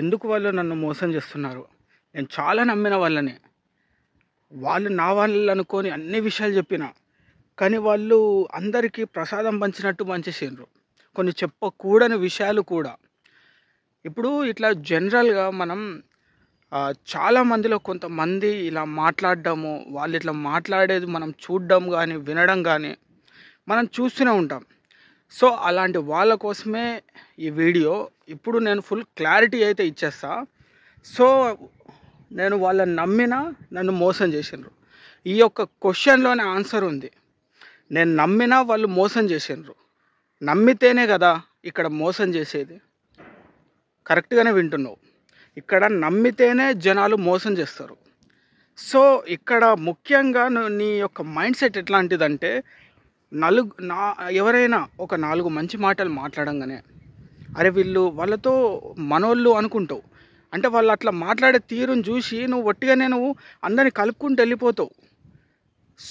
ఎందుకు వాళ్ళు నన్ను మోసం చేస్తున్నారు నేను చాలా నమ్మిన వాళ్ళని వాళ్ళు నా వాళ్ళు అనుకొని అన్ని విషయాలు చెప్పిన కానీ వాళ్ళు అందరికీ ప్రసాదం పంచినట్టు పంచేసిండ్రు కొన్ని చెప్పకూడని విషయాలు కూడా ఇప్పుడు ఇట్లా జనరల్గా మనం చాలా మందిలో కొంతమంది ఇలా మాట్లాడడము వాళ్ళు ఇట్లా మాట్లాడేది మనం చూడడం కానీ వినడం కానీ మనం చూస్తూనే ఉంటాం సో అలాంటి వాళ్ళ కోసమే ఈ వీడియో ఇప్పుడు నేను ఫుల్ క్లారిటీ అయితే ఇచ్చేస్తా సో నేను వాళ్ళని నమ్మిన నన్ను మోసం చేసినారు ఈ యొక్క క్వశ్చన్లోనే ఆన్సర్ ఉంది నేను నమ్మినా వాళ్ళు మోసం చేసినారు నమ్మితేనే కదా ఇక్కడ మోసం చేసేది కరెక్ట్గానే వింటున్నావు ఇక్కడ నమ్మితేనే జనాలు మోసం చేస్తారు సో ఇక్కడ ముఖ్యంగా నీ యొక్క మైండ్ సెట్ ఎట్లాంటిదంటే నలుగు నా ఎవరైనా ఒక నాలుగు మంచి మాటలు మాట్లాడంగానే అరే వీళ్ళు వాళ్ళతో మనోళ్ళు అనుకుంటావు అంటే వాళ్ళు అట్లా మాట్లాడే తీరును చూసి నువ్వు ఒట్టిగానే నువ్వు అందరిని కలుపుకుంటూ వెళ్ళిపోతావు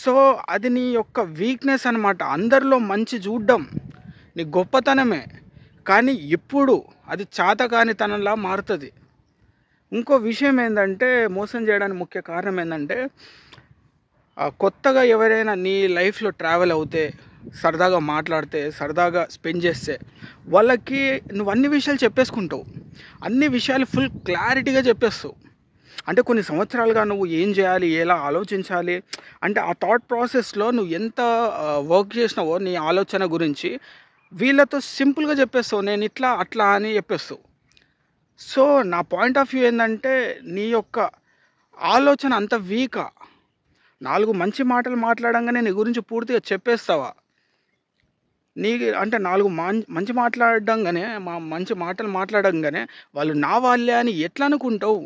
సో అది నీ యొక్క వీక్నెస్ అనమాట అందరిలో మంచి చూడడం నీ గొప్పతనమే కానీ ఎప్పుడు అది కాని తనంలా మారుతుంది ఇంకో విషయం ఏంటంటే మోసం చేయడానికి ముఖ్య కారణం ఏంటంటే కొత్తగా ఎవరైనా నీ లైఫ్లో ట్రావెల్ అవుతే సరదాగా మాట్లాడితే సరదాగా స్పెండ్ చేస్తే వాళ్ళకి నువ్వు అన్ని విషయాలు చెప్పేసుకుంటావు అన్ని విషయాలు ఫుల్ క్లారిటీగా చెప్పేస్తావు అంటే కొన్ని సంవత్సరాలుగా నువ్వు ఏం చేయాలి ఎలా ఆలోచించాలి అంటే ఆ థాట్ ప్రాసెస్లో నువ్వు ఎంత వర్క్ చేసినావో నీ ఆలోచన గురించి వీళ్ళతో సింపుల్గా చెప్పేస్తావు నేను ఇట్లా అట్లా అని చెప్పేస్తావు సో నా పాయింట్ ఆఫ్ వ్యూ ఏంటంటే నీ యొక్క ఆలోచన అంత వీకా నాలుగు మంచి మాటలు మాట్లాడంగానే నీ గురించి పూర్తిగా చెప్పేస్తావా నీ అంటే నాలుగు మంచి మాట్లాడంగానే మా మంచి మాటలు మాట్లాడంగానే వాళ్ళు నా వాళ్ళే అని ఎట్లా అనుకుంటావు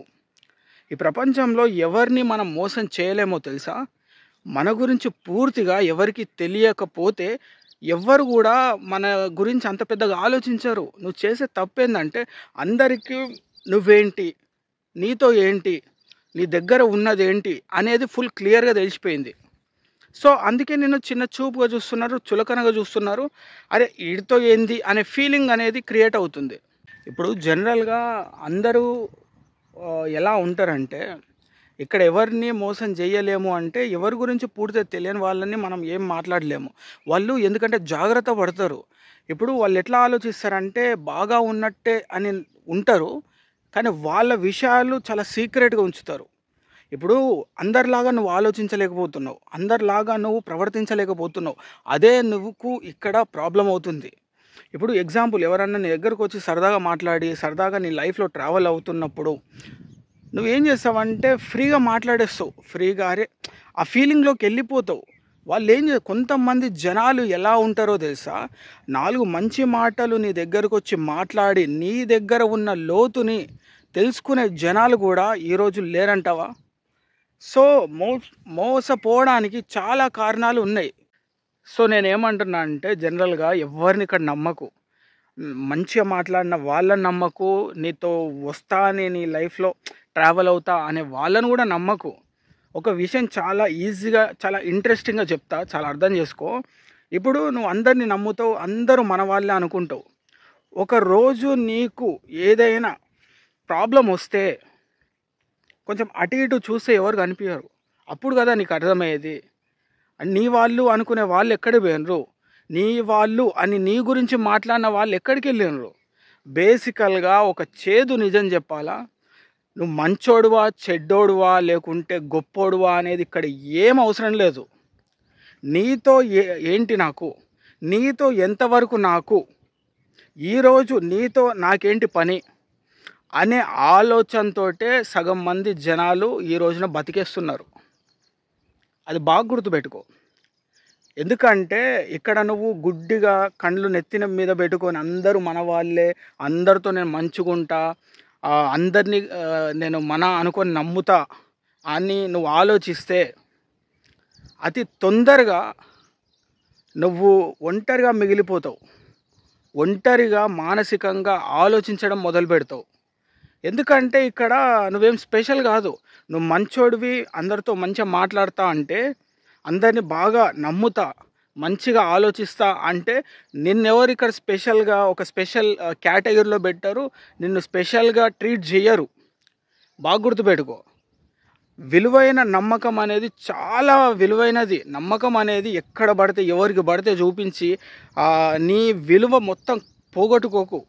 ఈ ప్రపంచంలో ఎవరిని మనం మోసం చేయలేమో తెలుసా మన గురించి పూర్తిగా ఎవరికి తెలియకపోతే ఎవ్వరు కూడా మన గురించి అంత పెద్దగా ఆలోచించరు నువ్వు చేసే తప్పేందంటే అందరికీ నువ్వేంటి నీతో ఏంటి నీ దగ్గర ఉన్నదేంటి అనేది ఫుల్ క్లియర్గా తెలిసిపోయింది సో అందుకే నేను చిన్న చూపుగా చూస్తున్నారు చులకనగా చూస్తున్నారు అరే వీడితో ఏంది అనే ఫీలింగ్ అనేది క్రియేట్ అవుతుంది ఇప్పుడు జనరల్గా అందరూ ఎలా ఉంటారంటే ఇక్కడ ఎవరిని మోసం చేయలేము అంటే ఎవరి గురించి పూర్తిగా తెలియని వాళ్ళని మనం ఏం మాట్లాడలేము వాళ్ళు ఎందుకంటే జాగ్రత్త పడతారు ఇప్పుడు వాళ్ళు ఎట్లా ఆలోచిస్తారంటే బాగా ఉన్నట్టే అని ఉంటారు కానీ వాళ్ళ విషయాలు చాలా సీక్రెట్గా ఉంచుతారు ఇప్పుడు అందరిలాగా నువ్వు ఆలోచించలేకపోతున్నావు అందరిలాగా నువ్వు ప్రవర్తించలేకపోతున్నావు అదే నువ్వుకు ఇక్కడ ప్రాబ్లం అవుతుంది ఇప్పుడు ఎగ్జాంపుల్ ఎవరన్నా నీ దగ్గరకు వచ్చి సరదాగా మాట్లాడి సరదాగా నీ లైఫ్లో ట్రావెల్ అవుతున్నప్పుడు నువ్వేం చేస్తావంటే ఫ్రీగా మాట్లాడేస్తావు ఫ్రీగా అరే ఆ ఫీలింగ్లోకి వెళ్ళిపోతావు వాళ్ళు ఏం చే కొంతమంది జనాలు ఎలా ఉంటారో తెలుసా నాలుగు మంచి మాటలు నీ దగ్గరకు వచ్చి మాట్లాడి నీ దగ్గర ఉన్న లోతుని తెలుసుకునే జనాలు కూడా ఈరోజు లేరంటావా సో మో మోసపోవడానికి చాలా కారణాలు ఉన్నాయి సో నేనేమంటున్నా అంటే జనరల్గా ఎవరిని ఇక్కడ నమ్మకు మంచిగా మాట్లాడిన వాళ్ళని నమ్మకు నీతో వస్తా అని నీ లైఫ్లో ట్రావెల్ అవుతా అనే వాళ్ళను కూడా నమ్మకు ఒక విషయం చాలా ఈజీగా చాలా ఇంట్రెస్టింగ్గా చెప్తా చాలా అర్థం చేసుకో ఇప్పుడు నువ్వు అందరినీ నమ్ముతావు అందరూ మన వాళ్ళే అనుకుంటావు ఒకరోజు నీకు ఏదైనా ప్రాబ్లం వస్తే కొంచెం అటు ఇటు చూస్తే ఎవరు కనిపించరు అప్పుడు కదా నీకు అర్థమయ్యేది నీ వాళ్ళు అనుకునే వాళ్ళు ఎక్కడ పోయినరు నీ వాళ్ళు అని నీ గురించి మాట్లాడిన వాళ్ళు ఎక్కడికి వెళ్ళినరు బేసికల్గా ఒక చేదు నిజం చెప్పాలా నువ్వు మంచోడువా చెడ్డోడువా లేకుంటే గొప్పోడువా అనేది ఇక్కడ ఏం అవసరం లేదు నీతో ఏంటి నాకు నీతో ఎంతవరకు నాకు ఈరోజు నీతో నాకేంటి పని అనే ఆలోచనతోటే సగం మంది జనాలు ఈ రోజున బతికేస్తున్నారు అది బాగా గుర్తుపెట్టుకో ఎందుకంటే ఇక్కడ నువ్వు గుడ్డిగా కండ్లు నెత్తిన మీద పెట్టుకొని అందరూ మన వాళ్ళే అందరితో నేను మంచుకుంటా అందరినీ నేను మన అనుకొని నమ్ముతా అని నువ్వు ఆలోచిస్తే అతి తొందరగా నువ్వు ఒంటరిగా మిగిలిపోతావు ఒంటరిగా మానసికంగా ఆలోచించడం మొదలు పెడతావు ఎందుకంటే ఇక్కడ నువ్వేం స్పెషల్ కాదు నువ్వు మంచోడివి అందరితో మంచిగా మాట్లాడతా అంటే అందరిని బాగా నమ్ముతా మంచిగా ఆలోచిస్తా అంటే నిన్నెవరు ఇక్కడ స్పెషల్గా ఒక స్పెషల్ కేటగిరీలో పెట్టారు నిన్ను స్పెషల్గా ట్రీట్ చేయరు బాగా గుర్తుపెట్టుకో విలువైన నమ్మకం అనేది చాలా విలువైనది నమ్మకం అనేది ఎక్కడ పడితే ఎవరికి పడితే చూపించి నీ విలువ మొత్తం పోగొట్టుకోకు